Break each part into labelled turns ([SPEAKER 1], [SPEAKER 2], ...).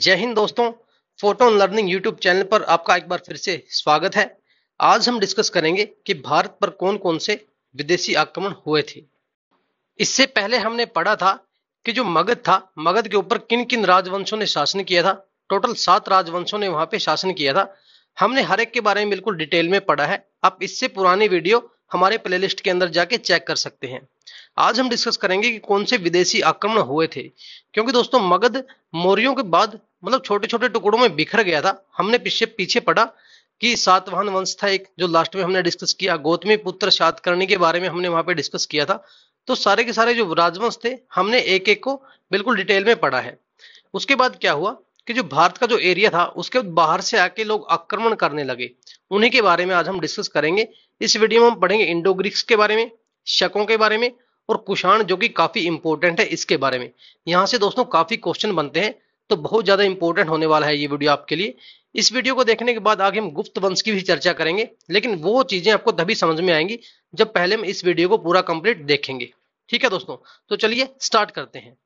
[SPEAKER 1] जय हिंद दोस्तों photon learning YouTube channel पर आपका एक बार फिर से स्वागत है आज हम डिस्कस करेंगे कि भारत पर कौन कौन से विदेशी आक्रमण हुए थे इससे पहले हमने पढ़ा था कि जो मगध था मगध के ऊपर किन किन राजवंशों ने शासन किया था टोटल सात राजवंशों ने वहां पे शासन किया था हमने हर एक के बारे में बिल्कुल डिटेल में पढ़ा है आप इससे पुरानी वीडियो हमारे प्लेलिस्ट के अंदर जाके चेक कर सकते हैं आज हम डिस्कस करेंगे कि कौन से विदेशी आक्रमण हुए थे क्योंकि दोस्तों मगध मौर्यों के बाद मतलब छोटे छोटे टुकड़ों में बिखर गया था हमने पीछे पीछे पढ़ा कि सातवाहन वंश था एक जो लास्ट में हमने डिस्कस किया गौतमी पुत्र सातकर्णी के बारे में हमने वहां पर डिस्कस किया था तो सारे के सारे जो राजवंश थे हमने एक एक को बिल्कुल डिटेल में पढ़ा है उसके बाद क्या हुआ कि जो भारत का जो एरिया था उसके बाहर से आके लोग आक्रमण करने लगे उन्हीं के बारे में आज हम डिस्कस करेंगे इस वीडियो में हम पढ़ेंगे इंडो ग्रीक्स के बारे में शकों के बारे में और कुषाण जो कि काफी इंपॉर्टेंट है इसके बारे में यहाँ से दोस्तों काफी क्वेश्चन बनते हैं तो बहुत ज्यादा इंपॉर्टेंट होने वाला है ये वीडियो आपके लिए इस वीडियो को देखने के बाद आगे हम गुप्त वंश की भी चर्चा करेंगे लेकिन वो चीजें आपको तभी समझ में आएंगी जब पहले हम इस वीडियो को पूरा कंप्लीट देखेंगे ठीक है दोस्तों तो चलिए स्टार्ट करते हैं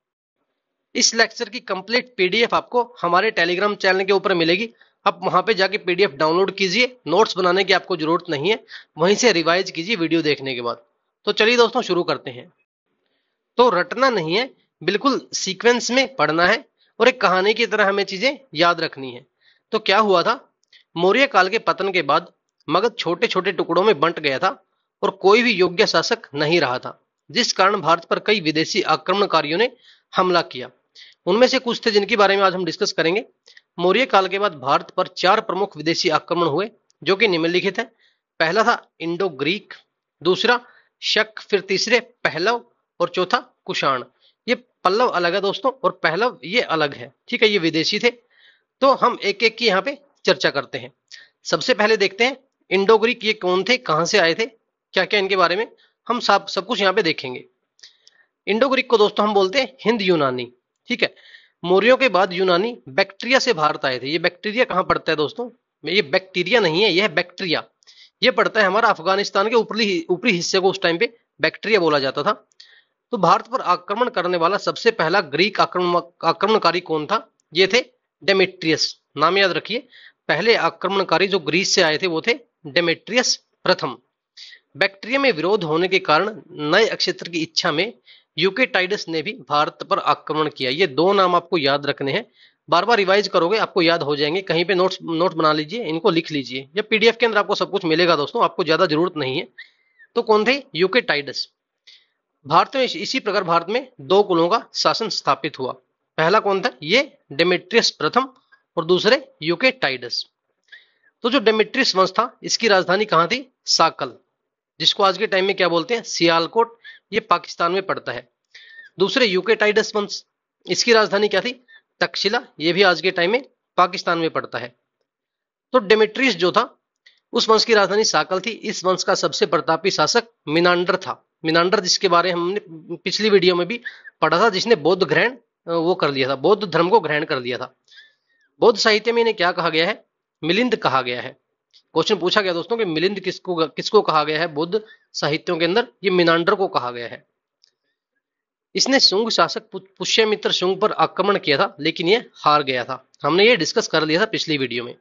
[SPEAKER 1] इस लेक्चर की कंप्लीट पीडीएफ आपको हमारे टेलीग्राम चैनल के ऊपर मिलेगी आप वहां पे जाके पीडीएफ डाउनलोड कीजिए नोट्स बनाने की आपको जरूरत नहीं है वहीं से रिवाइज कीजिए वीडियो देखने के बाद तो चलिए दोस्तों शुरू करते हैं तो रटना नहीं है बिल्कुल सीक्वेंस में पढ़ना है और एक कहानी की तरह हमें चीजें याद रखनी है तो क्या हुआ था मौर्य काल के पतन के बाद मगध छोटे छोटे टुकड़ों में बंट गया था और कोई भी योग्य शासक नहीं रहा था जिस कारण भारत पर कई विदेशी आक्रमणकारियों ने हमला किया उनमें से कुछ थे जिनके बारे में आज हम डिस्कस करेंगे मौर्य काल के बाद भारत पर चार प्रमुख विदेशी आक्रमण हुए जो कि निम्नलिखित है पहला था इंडो ग्रीक दूसरा शक फिर तीसरे पहलव और चौथा कुषाण ये पल्लव अलग है दोस्तों और पहलव ये अलग है ठीक है ये विदेशी थे तो हम एक एक की यहाँ पे चर्चा करते हैं सबसे पहले देखते हैं इंडो ग्रीक ये कौन थे कहाँ से आए थे क्या क्या इनके बारे में हम सब सब कुछ यहाँ पे देखेंगे इंडो ग्रीक को दोस्तों हम बोलते हैं हिंद यूनानी ठीक है मोरियो के बाद यूनानी बैक्टीरिया से भारत आए थे ये बैक्टीरिया कहाँ पड़ता है दोस्तों ये बैक्टीरिया नहीं है यह बैक्टीरिया ये पड़ता है हमारा अफगानिस्तान के ऊपरी ऊपरी हिस्से को उस टाइम पे बैक्टीरिया बोला जाता था तो भारत पर आक्रमण करने वाला सबसे पहला ग्रीक आक्रमण आक्रमणकारी कौन था ये थे डेमेट्रियस नाम याद रखिए पहले आक्रमणकारी जो ग्रीस से आए थे वो थे डेमेट्रियस प्रथम बैक्टीरिया में विरोध होने के कारण नए क्षेत्र की इच्छा में यूके टाइडस ने भी भारत पर आक्रमण किया ये दो नाम आपको याद रखने हैं बार बार रिवाइज करोगे आपको याद हो जाएंगे कहीं पे नोट नोट बना लीजिए इनको लिख लीजिए या पीडीएफ के अंदर आपको सब कुछ मिलेगा दोस्तों आपको ज्यादा जरूरत नहीं है तो कौन थे यूके टाइडस भारत में इसी प्रकार भारत में दो कुलों का शासन स्थापित हुआ पहला कौन था ये डेमेट्रियस प्रथम और दूसरे यूके टाइडस तो जो डेमेट्रियस वंश था इसकी राजधानी कहां थी साकल जिसको आज के टाइम में क्या बोलते हैं सियालकोट ये पाकिस्तान में पड़ता है दूसरे यूके टाइडस वंश इसकी राजधानी क्या थी तकशिला ये भी आज के टाइम में पाकिस्तान में पड़ता है तो डेमेट्रीस जो था उस वंश की राजधानी साकल थी इस वंश का सबसे प्रतापी शासक मिनांडर था मिनांडर जिसके बारे में हमने पिछली वीडियो में भी पढ़ा था जिसने बौद्ध ग्रहण वो कर लिया था बौद्ध धर्म को ग्रहण कर लिया था बौद्ध साहित्य में इन्हें क्या कहा गया है मिलिंद कहा गया है क्वेश्चन पूछा गया दोस्तों कि मिलिंद किसको किसको कहा गया है बौद्ध साहित्यों के अंदर ये मिनांडर को कहा गया है इसने शुंग शासक पुष्यमित्र शुंग पर आक्रमण किया था लेकिन यह हार गया था हमने ये डिस्कस कर लिया था पिछली वीडियो में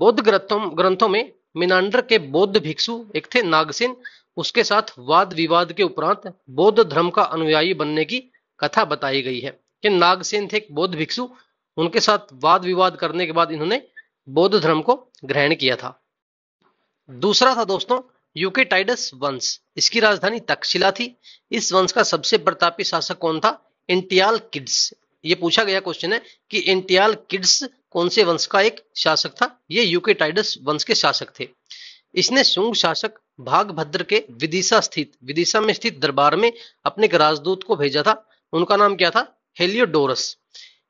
[SPEAKER 1] बौद्ध ग्रंथों ग्रंथों में मिनांडर के बौद्ध भिक्षु एक थे नागसेन उसके साथ वाद विवाद के उपरांत बौद्ध धर्म का अनुयायी बनने की कथा बताई गई है कि नागसेन थे एक बौद्ध भिक्षु उनके साथ वाद विवाद करने के बाद इन्होंने बौद्ध धर्म को ग्रहण किया था दूसरा था दोस्तों यूके टाइडस वंश इसकी राजधानी तक्षशिला थी इस वंश का सबसे प्रतापी शासक कौन था एंटियाल किड्स ये पूछा गया क्वेश्चन है कि इंटियाल किड्स कौन से वंश का एक शासक था ये यूके टाइडस वंश के शासक थे इसने शुंग शासक भागभद्र के विदिशा स्थित विदिशा में स्थित दरबार में अपने एक राजदूत को भेजा था उनका नाम क्या था हेलियोडोरस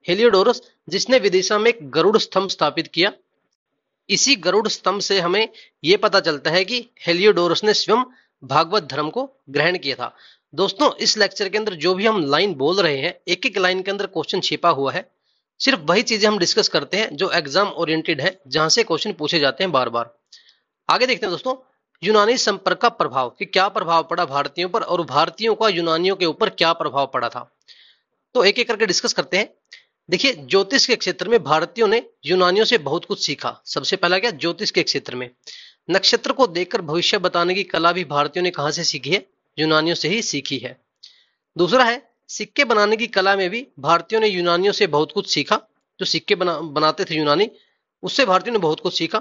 [SPEAKER 1] हेलियोडोरस जिसने विदिशा में एक गरुड़ स्तंभ स्थापित किया इसी गरुड़ स्तंभ से हमें यह पता चलता है कि हेलियोडोरस ने स्वयं भागवत धर्म को ग्रहण किया था दोस्तों इस लेक्चर के अंदर जो भी हम लाइन बोल रहे हैं एक एक लाइन के अंदर क्वेश्चन छिपा हुआ है सिर्फ वही चीजें हम डिस्कस करते हैं जो एग्जाम ओरिएंटेड है जहां से क्वेश्चन पूछे जाते हैं बार बार आगे देखते हैं दोस्तों यूनानी संपर्क का प्रभाव कि क्या प्रभाव पड़ा भारतीयों पर और भारतीयों का यूनानियों के ऊपर क्या प्रभाव पड़ा था तो एक एक करके डिस्कस करते हैं देखिए ज्योतिष के क्षेत्र में भारतीयों ने यूनानियों से बहुत कुछ सीखा सबसे पहला क्या ज्योतिष के क्षेत्र में नक्षत्र को देखकर भविष्य बताने की कला भी भारतीयों ने कहा से सीखी है यूनानियों से ही सीखी है दूसरा है सिक्के बनाने की कला में भी भारतीयों ने यूनानियों से बहुत कुछ सीखा जो सिक्के बना बनाते थे यूनानी उससे भारतीयों ने बहुत कुछ सीखा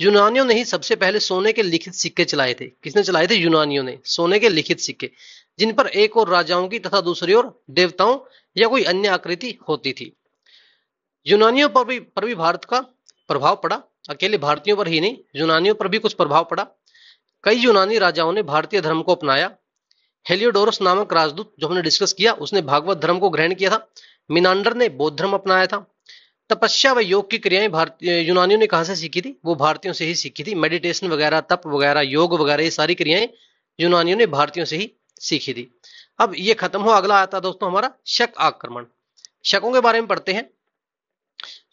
[SPEAKER 1] यूनानियों ने ही सबसे पहले सोने के लिखित सिक्के चलाए थे किसने चलाए थे यूनानियों ने सोने के लिखित सिक्के जिन पर एक और राजाओं की तथा दूसरी ओर देवताओं या कोई अन्य आकृति होती थी यूनानियों पर भी पर भी भारत का प्रभाव पड़ा अकेले भारतीयों पर ही नहीं यूनानियों पर भी कुछ प्रभाव पड़ा कई यूनानी राजाओं ने भारतीय धर्म को अपनाया हेलियोडोरस नामक राजदूत जो हमने डिस्कस किया उसने भागवत धर्म को ग्रहण किया था मिनांडर ने बौद्ध धर्म अपनाया था तपस्या व योग की क्रियाएं भारतीय यूनानियों ने कहा से सीखी थी वो भारतीयों से ही सीखी थी मेडिटेशन वगैरह तप वगैरह योग वगैरह ये सारी क्रियाएं यूनानियों ने भारतीयों से ही सीखी थी अब ये खत्म हो अगला आता दोस्तों हमारा शक आक्रमण शकों के बारे में पढ़ते हैं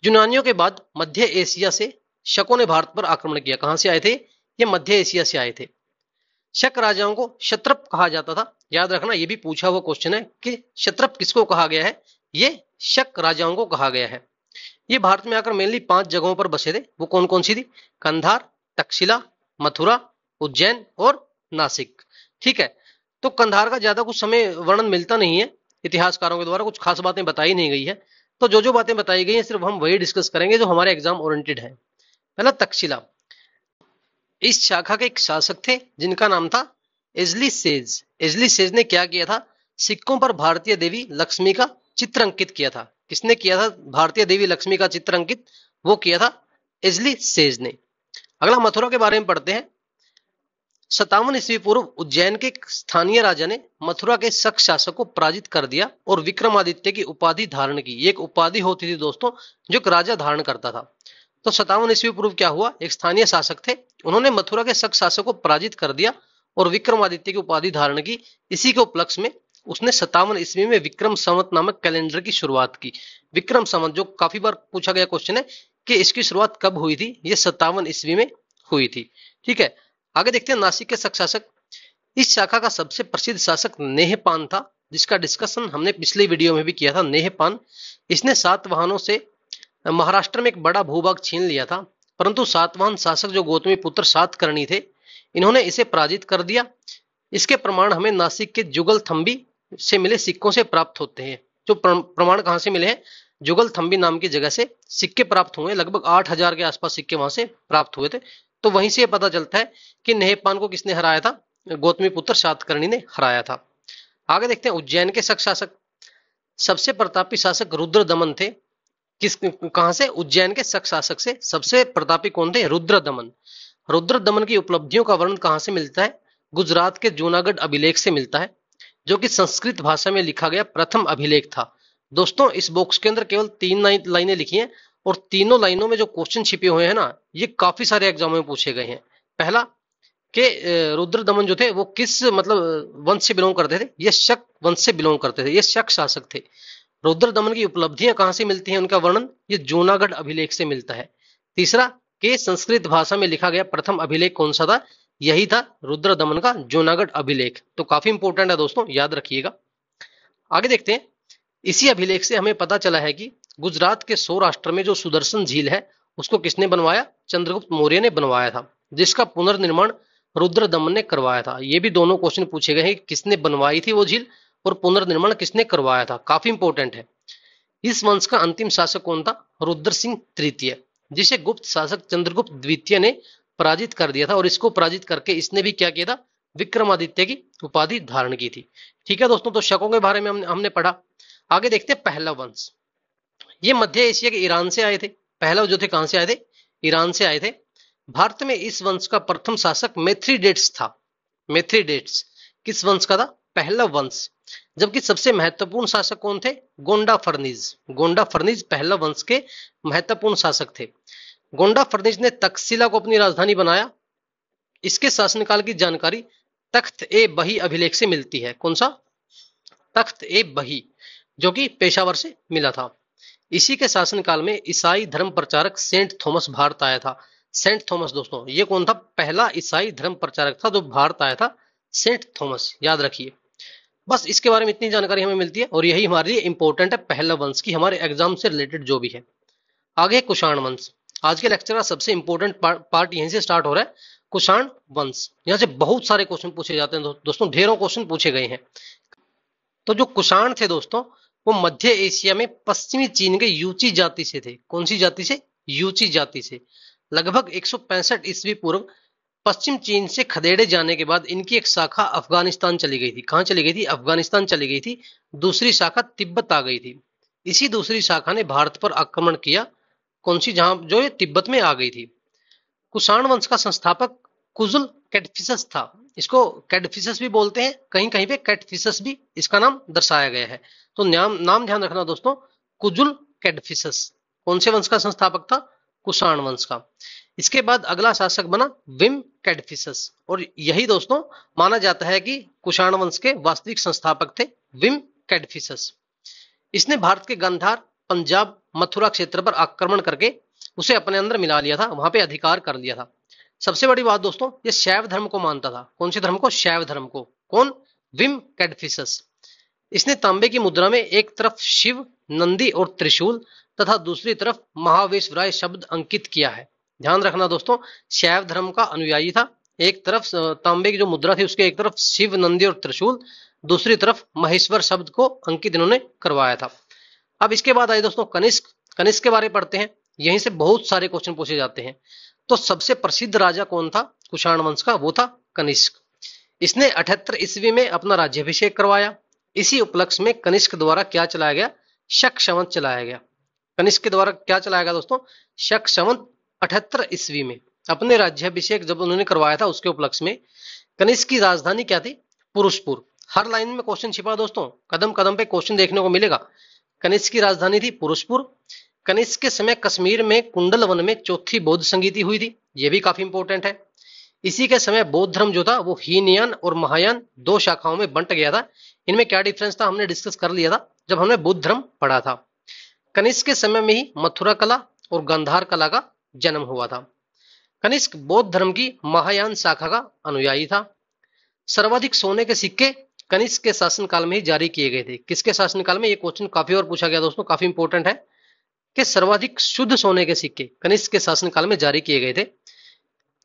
[SPEAKER 1] यूनानियों के बाद मध्य एशिया से शकों ने भारत पर आक्रमण किया कहां से आए थे ये मध्य एशिया से आए थे शक राजाओं को शत्रप कहा जाता था याद रखना यह भी पूछा हुआ क्वेश्चन है कि शत्रप किसको कहा गया है ये शक राजाओं को कहा गया है ये भारत में आकर मेनली पांच जगहों पर बसे थे वो कौन कौन सी थी कंधार तक्षशिला मथुरा उज्जैन और नासिक ठीक है तो कंधार का ज्यादा कुछ समय वर्णन मिलता नहीं है इतिहासकारों के द्वारा कुछ खास बातें बताई नहीं गई है तो जो जो बातें बताई गई हैं सिर्फ हम वही डिस्कस करेंगे जो हमारे एग्जाम ओरिएंटेड है पहला तक्षशिला इस शाखा के एक शासक थे जिनका नाम था एजली सेज एजली सेज ने क्या किया था सिक्कों पर भारतीय देवी लक्ष्मी का चित्र अंकित किया था किसने किया था भारतीय देवी लक्ष्मी का चित्र अंकित वो किया था एजली सेज ने अगला मथुरा के बारे में पढ़ते हैं सतावन ईस्वी पूर्व उज्जैन के स्थानीय राजा ने मथुरा के सख शासक को पराजित कर दिया और विक्रमादित्य की उपाधि धारण की एक उपाधि होती थी दोस्तों जो राजा धारण करता था तो सतावन ईस्वी पूर्व क्या हुआ एक स्थानीय शासक थे उन्होंने मथुरा के शक शासक को पराजित कर दिया और विक्रमादित्य की उपाधि धारण की इसी के उपलक्ष्य में उसने सतावन ईस्वी में विक्रम संवत नामक कैलेंडर की शुरुआत की विक्रम संवत जो काफी बार पूछा गया क्वेश्चन है कि इसकी शुरुआत कब हुई थी ये सतावन ईस्वी में हुई थी ठीक है आगे देखते हैं नासिक के शासक इस शाखा का सबसे प्रसिद्ध शासक नेहपान था जिसका डिस्कशन हमने पिछले वीडियो में भी किया था नेहपान इसने वाहनों से महाराष्ट्र में एक बड़ा भूभाग छीन लिया था परंतु सातवाहन शासक जो गौतमी पुत्र सातकर्णी थे इन्होंने इसे पराजित कर दिया इसके प्रमाण हमें नासिक के जुगल थम्बी से मिले सिक्कों से प्राप्त होते हैं जो प्रमाण कहाँ से मिले हैं जुगल थम्बी नाम की जगह से सिक्के प्राप्त हुए लगभग आठ हजार के आसपास सिक्के वहां से प्राप्त हुए थे तो वहीं से पता चलता है कि नेहपान को किसने हराया था गौतमी पुत्र सातकर्णी ने हराया था आगे देखते हैं उज्जैन के शक शासक सबसे प्रतापी शासक रुद्र दमन थे किस कहां से उज्जैन के शक शासक से सबसे प्रतापी कौन थे रुद्र दमन रुद्र दमन की उपलब्धियों का वर्णन कहां से मिलता है गुजरात के जूनागढ़ अभिलेख से मिलता है जो कि संस्कृत भाषा में लिखा गया प्रथम अभिलेख था दोस्तों इस बॉक्स के अंदर केवल तीन लाइनें लिखी हैं और तीनों लाइनों में जो क्वेश्चन छिपे हुए हैं ना ये काफी सारे एग्जामों में पूछे गए हैं पहला कि रुद्र दमन जो थे वो किस मतलब वंश से बिलोंग करते थे ये शक वंश से बिलोंग करते थे ये शक शासक थे रुद्र दमन की उपलब्धियां कहां से मिलती हैं उनका वर्णन ये जूनागढ़ अभिलेख से मिलता है तीसरा के संस्कृत भाषा में लिखा गया प्रथम अभिलेख कौन सा था यही था रुद्र दमन का जूनागढ़ अभिलेख तो काफी इंपोर्टेंट है दोस्तों याद रखिएगा आगे देखते हैं इसी अभिलेख से हमें पता चला है कि गुजरात के सौराष्ट्र में जो सुदर्शन झील है उसको किसने बनवाया चंद्रगुप्त मौर्य ने बनवाया था जिसका पुनर्निर्माण रुद्र दमन ने करवाया था ये भी दोनों क्वेश्चन पूछे गए हैं कि किसने बनवाई थी वो झील और पुनर्निर्माण किसने करवाया था काफी इंपोर्टेंट है इस वंश का अंतिम शासक कौन था रुद्र सिंह तृतीय जिसे गुप्त शासक चंद्रगुप्त द्वितीय ने पराजित कर दिया था और इसको पराजित करके इसने भी क्या किया था विक्रमादित्य की उपाधि धारण की थी ठीक है दोस्तों तो शकों के बारे में हमने हमने पढ़ा आगे देखते हैं पहला वंश ये मध्य एशिया के ईरान से आए थे पहला जो थे कहां से आए थे ईरान से आए थे भारत में इस वंश का प्रथम शासक मेथ्रीडेट्स था मेथ्रीडेट्स किस वंश का था पहला वंश जबकि सबसे महत्वपूर्ण शासक कौन थे गोंडा फर्नीज गोंडा फर्नीज पहला वंश के महत्वपूर्ण शासक थे गोंडा फर्नीज ने तकशिला को अपनी राजधानी बनाया इसके शासनकाल की जानकारी तख्त ए बही अभिलेख से मिलती है कौन सा तख्त ए बही जो कि पेशावर से मिला था इसी के शासनकाल में ईसाई धर्म प्रचारक सेंट थॉमस भारत आया था सेंट थॉमस दोस्तों ये कौन था पहला ईसाई धर्म प्रचारक था जो भारत आया था सेंट थॉमस याद रखिए बस इसके बारे में इतनी जानकारी हमें मिलती है और यही हमारे लिए इंपॉर्टेंट है पहला वंश की हमारे एग्जाम से रिलेटेड जो भी है आगे कुषाण वंश आज के लेक्चर का सबसे इंपॉर्टेंट पार्ट यहीं से स्टार्ट हो रहा है कुषाण वंश यहाँ से बहुत सारे क्वेश्चन पूछे जाते हैं दोस्तों ढेरों क्वेश्चन पूछे गए हैं तो जो कुषाण थे दोस्तों वो मध्य एशिया में पश्चिमी चीन के यूची जाति से थे कौन सी जाति से यूची जाति से लगभग एक ईस्वी पूर्व पश्चिम चीन से खदेड़े जाने के बाद इनकी एक शाखा अफगानिस्तान चली गई थी कहाँ चली गई थी अफगानिस्तान चली गई थी दूसरी शाखा तिब्बत आ गई थी इसी दूसरी शाखा ने भारत पर आक्रमण किया कौन सी जहां जो ये तिब्बत में आ गई थी कुषाण वंश का संस्थापक कुजुल कैटफिस था इसको कैटफिशस भी बोलते हैं कहीं कहीं पे कैटफिशस भी इसका नाम दर्शाया गया है तो नाम नाम ध्यान रखना दोस्तों कुजुल कैटफिशस कौन से वंश का संस्थापक था कुषाण वंश का इसके बाद अगला शासक बना विम कैडफिसस और यही दोस्तों माना जाता है कि कुषाण वंश के वास्तविक संस्थापक थे विम कैडफिसस इसने भारत के गंधार पंजाब मथुरा क्षेत्र पर आक्रमण करके उसे अपने अंदर मिला लिया था वहां पे अधिकार कर लिया था सबसे बड़ी बात दोस्तों ये शैव धर्म को मानता था कौन से धर्म को शैव धर्म को कौन विम कैडफिसस इसने तांबे की मुद्रा में एक तरफ शिव नंदी और त्रिशूल तथा दूसरी तरफ महावेश्वराय शब्द अंकित किया है ध्यान रखना दोस्तों शैव धर्म का अनुयायी था एक तरफ तांबे की जो मुद्रा थी उसके एक तरफ शिव नंदी और त्रिशूल दूसरी तरफ महेश्वर शब्द को अंकित इन्होंने करवाया था अब इसके बाद आए दोस्तों कनिष्क कनिष्क के बारे में पढ़ते हैं यहीं से बहुत सारे क्वेश्चन पूछे जाते हैं तो सबसे प्रसिद्ध राजा कौन था कुषाण वंश का वो था कनिष्क इसने अठहत्तर ईस्वी में अपना राज्यभिषेक करवाया इसी उपलक्ष्य में कनिष्क द्वारा क्या चलाया गया शक शवंत चलाया गया कनिष्क के द्वारा क्या चलाया गया दोस्तों शक शवंत अठहत्तर ईस्वी में अपने राज्याभिषेक जब उन्होंने करवाया था उसके उपलक्ष्य में कनिष्क की राजधानी क्या थी पुरुषपुर हर लाइन में क्वेश्चन छिपा दोस्तों कदम कदम पे क्वेश्चन देखने को मिलेगा कनिष्क की राजधानी थी पुरुषपुर कनिष्क के समय कश्मीर में कुंडल वन में चौथी बौद्ध संगीति हुई थी यह भी काफी इंपोर्टेंट है इसी के समय बौद्ध धर्म जो था वो हीनयान और महायान दो शाखाओं में बंट गया था इनमें क्या डिफरेंस था हमने डिस्कस कर लिया था जब हमने बौद्ध धर्म पढ़ा था कनिष्क के समय में ही मथुरा कला और गंधार कला का जन्म हुआ था कनिष्क बौद्ध धर्म की महायान शाखा का अनुयायी था सर्वाधिक सोने के सिक्के कनिष्क के शासनकाल में ही जारी किए गए थे किसके शासनकाल में ये क्वेश्चन काफी और पूछा गया दोस्तों काफी इंपोर्टेंट है के सर्वाधिक शुद्ध सोने के सिक्के कनिष्क के शासनकाल में जारी किए गए थे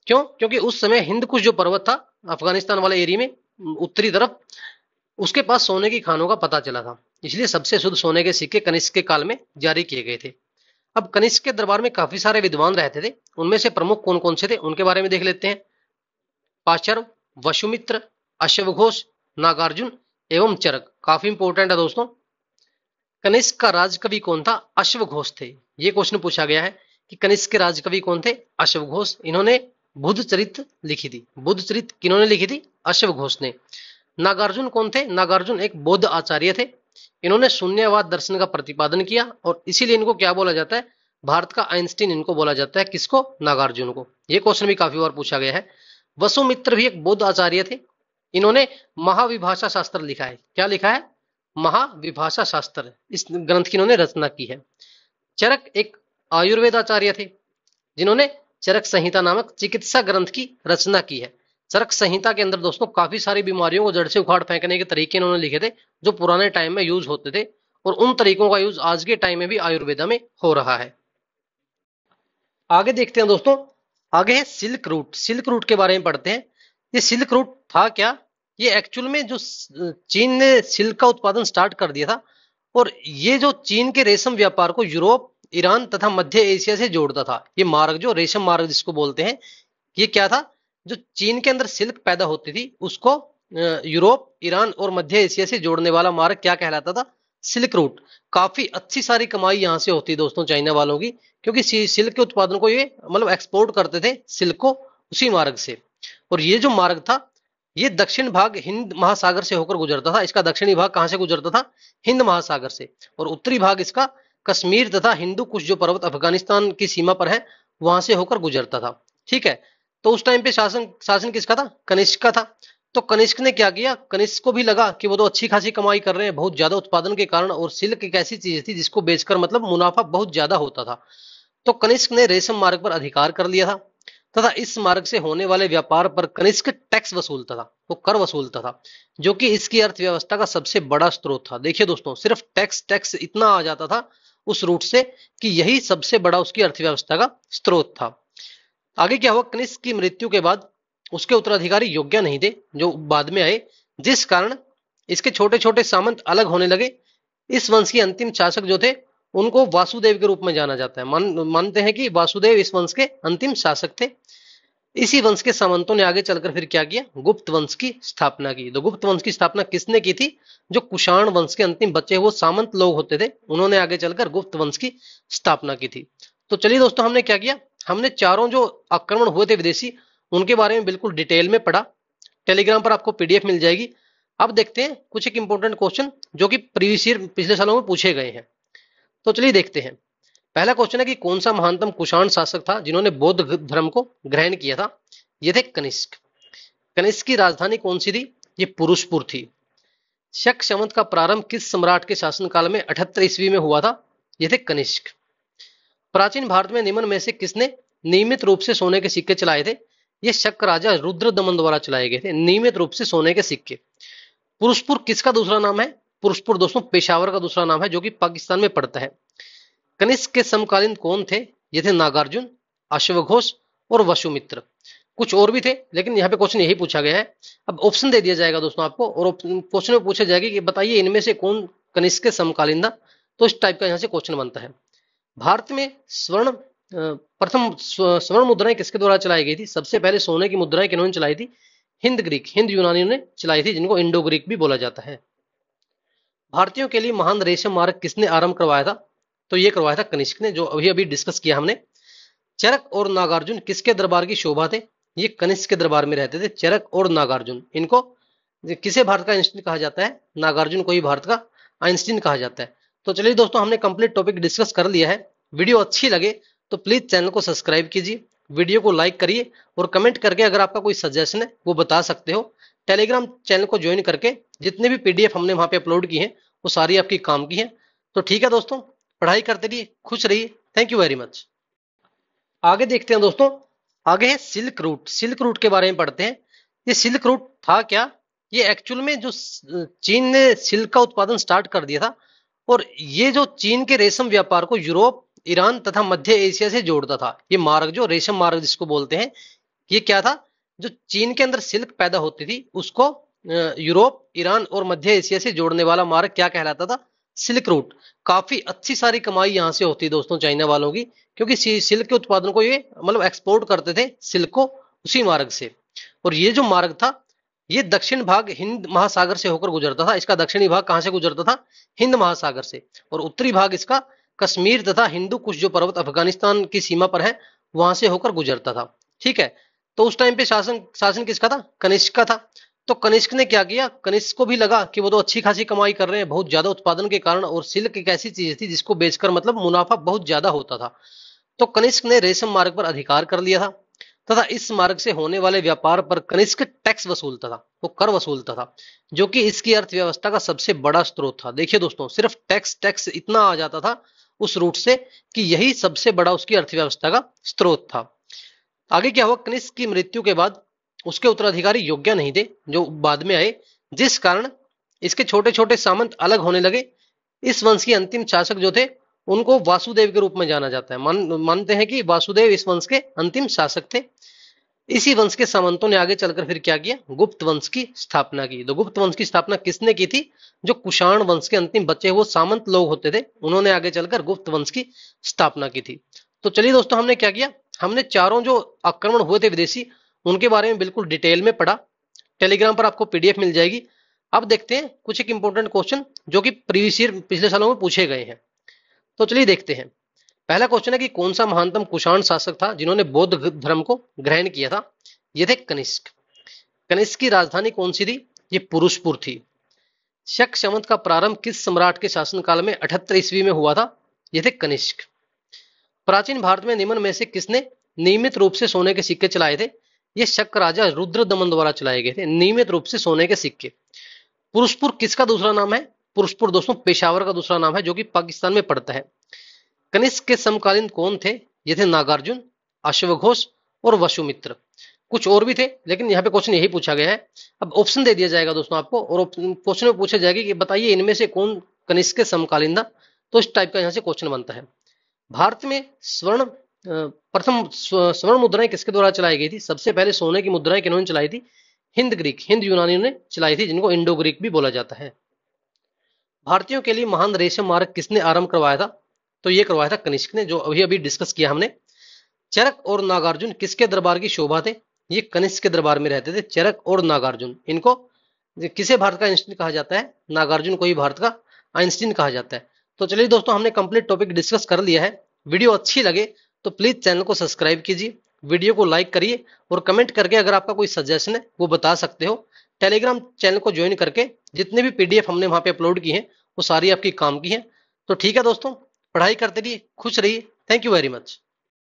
[SPEAKER 1] क्यों क्योंकि उस समय हिंदकुश जो पर्वत था अफगानिस्तान वाले एरिया में उत्तरी तरफ उसके पास सोने की खानों का पता चला था इसलिए सबसे शुद्ध सोने के सिक्के कनिष्क के काल में जारी किए गए थे अब कनिष्क के दरबार में काफी सारे विद्वान रहते थे उनमें से प्रमुख कौन कौन से थे उनके बारे में देख लेते हैं पाचर्व वशुमित्र अश्वघोष नागार्जुन एवं चरक काफी इंपोर्टेंट है दोस्तों कनिष्क का राजकवि कौन था अश्व थे ये क्वेश्चन पूछा गया है कि कनिष्क के राजकवि कौन थे अश्व इन्होंने बुद्ध चरित लिखी थी बुद्ध चरित किन्होंने लिखी थी अश्व ने नागार्जुन कौन थे नागार्जुन एक बौद्ध आचार्य थे इन्होंने शून्यवाद दर्शन का प्रतिपादन किया और इसीलिए इनको क्या बोला जाता है भारत का आइंस्टीन इनको बोला जाता है किसको नागार्जुन को यह क्वेश्चन भी काफी बार पूछा गया है वसुमित्र भी एक बौद्ध आचार्य थे इन्होंने महाविभाषा शास्त्र लिखा है क्या लिखा है महाविभाषा शास्त्र इस ग्रंथ की इन्होंने रचना की है चरक एक आयुर्वेदाचार्य थे जिन्होंने चरक संहिता नामक चिकित्सा ग्रंथ की रचना की है चरक संहिता के अंदर दोस्तों काफी सारी बीमारियों को जड़ से उखाड़ फेंकने के तरीके इन्होंने लिखे थे जो पुराने टाइम में यूज होते थे और उन तरीकों का यूज आज के टाइम में भी आयुर्वेदा में हो रहा है आगे देखते हैं दोस्तों आगे है सिल्क रूट सिल्क रूट के बारे में पढ़ते हैं ये सिल्क रूट था क्या ये एक्चुअल में जो चीन ने सिल्क का उत्पादन स्टार्ट कर दिया था और ये जो चीन के रेशम व्यापार को यूरोप ईरान तथा मध्य एशिया से जोड़ता था ये मार्ग जो रेशम मार्ग जिसको बोलते हैं ये क्या था जो चीन के अंदर सिल्क पैदा होती थी उसको यूरोप ईरान और मध्य एशिया से जोड़ने वाला मार्ग क्या कहलाता था सिल्क रूट काफी अच्छी सारी कमाई यहाँ से होती दोस्तों चाइना वालों की क्योंकि सिल्क के उत्पादन को ये मतलब एक्सपोर्ट करते थे सिल्क को उसी मार्ग से और ये जो मार्ग था ये दक्षिण भाग हिंद महासागर से होकर गुजरता था इसका दक्षिणी भाग कहां से गुजरता था हिंद महासागर से और उत्तरी भाग इसका कश्मीर तथा हिंदू कुछ जो पर्वत अफगानिस्तान की सीमा पर है वहां से होकर गुजरता था ठीक है तो उस टाइम पे शासन शासन किसका था कनिष्क का था तो कनिष्क ने क्या किया कनिष्क को भी लगा कि वो तो अच्छी खासी कमाई कर रहे हैं बहुत ज्यादा उत्पादन के कारण और सिल्क एक ऐसी चीज थी जिसको बेचकर मतलब मुनाफा बहुत ज्यादा होता था तो कनिष्क ने रेशम मार्ग पर अधिकार कर लिया था तथा इस मार्ग से होने वाले व्यापार पर कनिष्क टैक्स वसूलता था वो कर वसूलता था जो कि इसकी अर्थव्यवस्था का सबसे बड़ा स्रोत था देखिए दोस्तों सिर्फ टैक्स टैक्स इतना आ जाता था उस रूट से कि यही सबसे बड़ा उसकी अर्थव्यवस्था का स्रोत था आगे क्या हुआ कनिष्क की मृत्यु के बाद उसके उत्तराधिकारी योग्य नहीं थे जो बाद में आए जिस कारण इसके छोटे छोटे सामंत अलग होने लगे इस वंश के अंतिम शासक जो थे उनको वासुदेव के रूप में जाना जाता है मानते हैं कि वासुदेव इस वंश के अंतिम शासक थे इसी वंश के सामंतों ने आगे चलकर फिर क्या किया गुप्त वंश की स्थापना की तो गुप्त वंश की स्थापना किसने की थी जो कुषाण वंश के अंतिम बच्चे हुए सामंत लोग होते थे उन्होंने आगे चलकर गुप्त वंश की स्थापना की थी तो चलिए दोस्तों हमने क्या किया हमने चारों जो आक्रमण हुए थे विदेशी उनके बारे में बिल्कुल डिटेल में पढ़ा टेलीग्राम पर आपको पीडीएफ मिल जाएगी अब देखते हैं कुछ एक इंपोर्टेंट क्वेश्चन जो कि प्रीवियस ईयर पिछले सालों में पूछे गए हैं तो चलिए देखते हैं पहला क्वेश्चन है कि कौन सा महानतम कुषाण शासक था जिन्होंने बौद्ध धर्म को ग्रहण किया था ये थे कनिष्क कनिष्क की राजधानी कौन सी थी ये पुरुषपुर थी शक संवत का प्रारंभ किस सम्राट के शासनकाल में अठहत्तर ईस्वी में हुआ था ये थे कनिष्क प्राचीन भारत में निमन में से किसने नियमित रूप से सोने के सिक्के चलाए थे ये शक राजा रुद्र दमन द्वारा चलाए गए थे नियमित रूप से सोने के सिक्के पुरुषपुर किसका दूसरा नाम है पुरुषपुर दोस्तों पेशावर का दूसरा नाम है जो कि पाकिस्तान में पड़ता है कनिष्क के समकालीन कौन थे ये थे नागार्जुन अश्वघोष और वशुमित्र कुछ और भी थे लेकिन यहाँ पे क्वेश्चन यही पूछा गया है अब ऑप्शन दे दिया जाएगा दोस्तों आपको और क्वेश्चन में पूछा जाएगा कि बताइए इनमें से कौन कनिष्क के समकालीन था तो इस टाइप का यहाँ से क्वेश्चन बनता है भारत में स्वर्ण प्रथम स्वर्ण मुद्राएं किसके द्वारा चलाई गई थी सबसे पहले सोने की मुद्राएं किन्होंने चलाई थी हिंद ग्रीक हिंद यूनानियों ने चलाई थी जिनको इंडो ग्रीक भी बोला जाता है भारतीयों के लिए महान रेशम मार्ग किसने आरंभ करवाया था तो ये करवाया था कनिष्क ने जो अभी अभी डिस्कस किया हमने चरक और नागार्जुन किसके दरबार की शोभा थे ये कनिष्क के दरबार में रहते थे चरक और नागार्जुन इनको किसे भारत का आइंस्टीन कहा जाता है नागार्जुन को ही भारत का आइंस्टीन कहा जाता है तो चलिए दोस्तों हमने कंप्लीट टॉपिक डिस्कस कर लिया है वीडियो अच्छी लगे तो प्लीज चैनल को सब्सक्राइब कीजिए वीडियो को लाइक करिए और कमेंट करके अगर आपका कोई सजेशन है वो बता सकते हो टेलीग्राम चैनल को ज्वाइन करके जितने भी पीडीएफ हमने वहां पे अपलोड की हैं वो सारी आपकी काम की हैं तो ठीक है दोस्तों पढ़ाई करते रहिए खुश रहिए थैंक यू वेरी मच आगे देखते हैं दोस्तों आगे है सिल्क रूट सिल्क रूट के बारे में पढ़ते हैं ये सिल्क रूट था क्या ये एक्चुअल में जो चीन ने सिल्क का उत्पादन स्टार्ट कर दिया था और ये जो चीन के रेशम व्यापार को यूरोप ईरान तथा मध्य एशिया से जोड़ता था ये मार्ग जो रेशम मार्ग जिसको बोलते हैं ये क्या था जो चीन के अंदर सिल्क पैदा होती थी उसको यूरोप ईरान और मध्य एशिया से जोड़ने वाला मार्ग क्या कहलाता था सिल्क रूट काफी अच्छी सारी कमाई यहाँ से होती है दोस्तों चाइना वालों की क्योंकि सिल्क के उत्पादन को ये मतलब एक्सपोर्ट करते थे सिल्क को उसी मार्ग से और ये जो मार्ग था ये दक्षिण भाग हिंद महासागर से होकर गुजरता था इसका दक्षिणी भाग कहां से गुजरता था हिंद महासागर से और उत्तरी भाग इसका कश्मीर तथा हिंदू कुछ जो पर्वत अफगानिस्तान की सीमा पर है वहां से होकर गुजरता था ठीक है तो उस टाइम पे शासन शासन किसका था कनिष्क का था तो कनिष्क ने क्या किया कनिष्क को भी लगा कि वो तो अच्छी खासी कमाई कर रहे हैं बहुत ज्यादा उत्पादन के कारण और सिल्क एक ऐसी चीज थी जिसको बेचकर मतलब मुनाफा बहुत ज्यादा होता था तो कनिष्क ने रेशम मार्ग पर अधिकार कर लिया था तथा इस मार्ग से होने वाले व्यापार पर कनिष्क टैक्स वसूलता था वो कर वसूलता था जो कि इसकी अर्थव्यवस्था का सबसे बड़ा स्रोत था देखिए दोस्तों सिर्फ टैक्स टैक्स इतना आ जाता था उस रूट से कि यही सबसे बड़ा उसकी अर्थव्यवस्था का स्रोत था आगे क्या हुआ कनिष्क की मृत्यु के बाद उसके उत्तराधिकारी योग्य नहीं थे जो बाद में आए जिस कारण इसके छोटे छोटे सामंत अलग होने लगे इस वंश के अंतिम शासक जो थे उनको वासुदेव के रूप में जाना जाता है मानते हैं कि वासुदेव इस वंश के अंतिम शासक थे इसी वंश के सामंतों ने आगे चलकर फिर क्या किया गुप्त वंश की स्थापना की तो गुप्त वंश की स्थापना किसने की थी जो कुषाण वंश के अंतिम बच्चे वो सामंत लोग होते थे उन्होंने आगे चलकर गुप्त वंश की स्थापना की थी तो चलिए दोस्तों हमने क्या किया हमने चारों जो आक्रमण हुए थे विदेशी उनके बारे में बिल्कुल डिटेल में पढ़ा टेलीग्राम पर आपको पीडीएफ मिल जाएगी अब देखते हैं कुछ एक इंपॉर्टेंट क्वेश्चन जो कि प्रीवियस ईयर पिछले सालों में पूछे गए हैं तो चलिए देखते हैं पहला क्वेश्चन है कि कौन सा महानतम कुषाण शासक था जिन्होंने बौद्ध धर्म को ग्रहण किया था ये थे कनिष्क कनिष्क की राजधानी कौन सी थी ये पुरुषपुर थी शक शमद का प्रारंभ किस सम्राट के शासनकाल में अठहत्तर ईस्वी में हुआ था ये थे कनिष्क प्राचीन भारत में निम्न में से किसने नियमित रूप से सोने के सिक्के चलाए थे ये शक राजा रुद्र दमन द्वारा चलाए गए थे नियमित रूप से सोने के सिक्के पुरुषपुर किसका दूसरा नाम है पुरुषपुर दोस्तों पेशावर का दूसरा नाम है जो कि पाकिस्तान में पड़ता है कनिष्क के समकालीन कौन थे ये थे नागार्जुन अश्वघोष और वशुमित्र कुछ और भी थे लेकिन यहाँ पे क्वेश्चन यही पूछा गया है अब ऑप्शन दे दिया जाएगा दोस्तों आपको और क्वेश्चन में पूछा जाएगा कि बताइए इनमें से कौन कनिष्क के समकालीन था तो इस टाइप का यहाँ से क्वेश्चन बनता है भारत में स्वर्ण प्रथम स्वर्ण मुद्राएं किसके द्वारा चलाई गई थी सबसे पहले सोने की मुद्राएं किन्होंने चलाई थी हिंद ग्रीक हिंद यूनानियों ने चलाई थी जिनको इंडो ग्रीक भी बोला जाता है भारतीयों के लिए महान रेशम मार्ग किसने आरंभ करवाया था तो ये करवाया था कनिष्क ने जो अभी अभी डिस्कस किया हमने चरक और नागार्जुन किसके दरबार की शोभा थे ये कनिष्क के दरबार में रहते थे चरक और नागार्जुन इनको किसे भारत का आइंस्टीन कहा जाता है नागार्जुन को ही भारत का आइंस्टीन कहा जाता है तो चलिए दोस्तों हमने कंप्लीट टॉपिक डिस्कस कर लिया है वीडियो अच्छी लगे तो प्लीज चैनल को सब्सक्राइब कीजिए वीडियो को लाइक करिए और कमेंट करके अगर आपका कोई सजेशन है वो बता सकते हो टेलीग्राम चैनल को ज्वाइन करके जितने भी पीडीएफ हमने वहां पे अपलोड की हैं वो सारी आपकी काम की हैं तो ठीक है दोस्तों पढ़ाई करते रहिए खुश रहिए थैंक यू वेरी मच